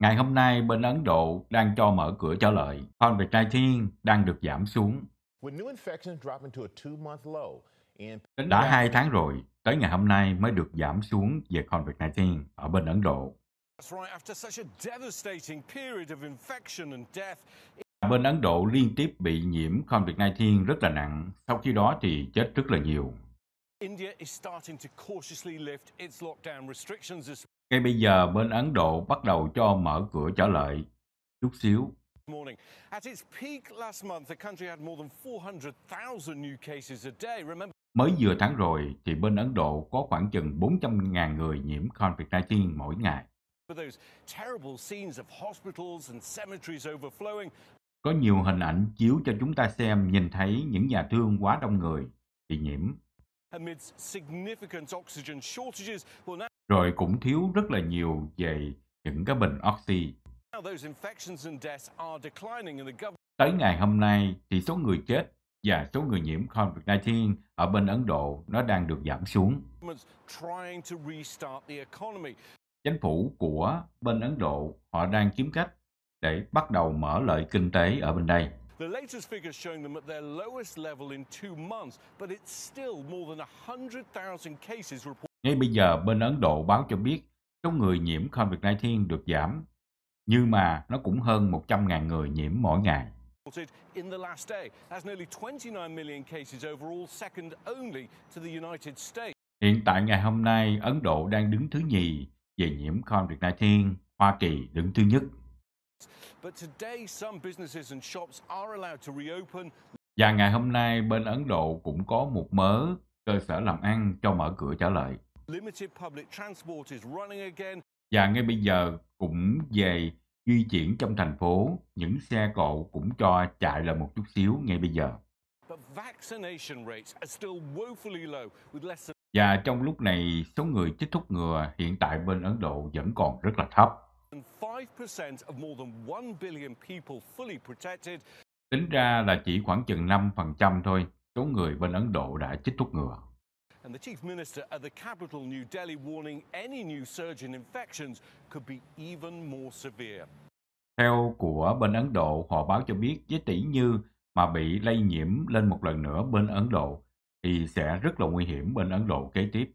Ngày hôm nay, bên Ấn Độ đang cho mở cửa trở lại. covid thiên đang được giảm xuống. Đã hai tháng rồi, tới ngày hôm nay mới được giảm xuống về COVID-19 ở bên Ấn Độ. Bên Ấn Độ liên tiếp bị nhiễm COVID-19 rất là nặng, sau khi đó thì chết rất là nhiều. Ngay bây giờ bên Ấn Độ bắt đầu cho mở cửa trở lại chút xíu. Morning. At its peak last month, the country had more than 400,000 new cases a day. Remember Mới vừa tháng rồi thì bên Ấn Độ có khoảng chừng 400.000 người nhiễm COVID-19 mỗi ngày. Có nhiều hình ảnh chiếu cho chúng ta xem nhìn thấy những nhà thương quá đông người bị nhiễm rồi cũng thiếu rất là nhiều về những cái bình oxy. Tới ngày hôm nay thì số người chết và số người nhiễm COVID-19 ở bên Ấn Độ nó đang được giảm xuống. Chính phủ của bên Ấn Độ họ đang kiếm cách để bắt đầu mở lại kinh tế ở bên đây. The latest figures showing them at their lowest level in two months, but it's still more than 100,000 cases reported. Ngay bây giờ, bên Ấn Độ báo cho biết số người nhiễm COVID-19 được giảm, nhưng mà nó cũng hơn 100.000 người nhiễm mỗi ngày. In the last day, that's nearly 29 million cases overall, second only to the United States. Hiện tại ngày hôm nay, Ấn Độ đang đứng thứ nhì về nhiễm COVID-19, Hoa Kỳ đứng thứ nhất. Và ngày hôm nay bên Ấn Độ cũng có một mớ cơ sở làm ăn cho mở cửa trở lại. Và ngay bây giờ cũng về di chuyển trong thành phố, những xe cộ cũng cho chạy lại một chút xíu ngay bây giờ. Và trong lúc này, số người chích thuốc ngừa hiện tại bên Ấn Độ vẫn còn rất là thấp. Tính ra là chỉ khoảng chừng 5% thôi, số người bên Ấn Độ đã chích thuốc ngừa. And the chief minister at the capital New Delhi warning any new surge in infections could be even more severe. Theo của bên Ấn Độ, họ báo cho biết với tỷ như mà bị lây nhiễm lên một lần nữa bên Ấn Độ thì sẽ rất là nguy hiểm bên Ấn Độ kế tiếp.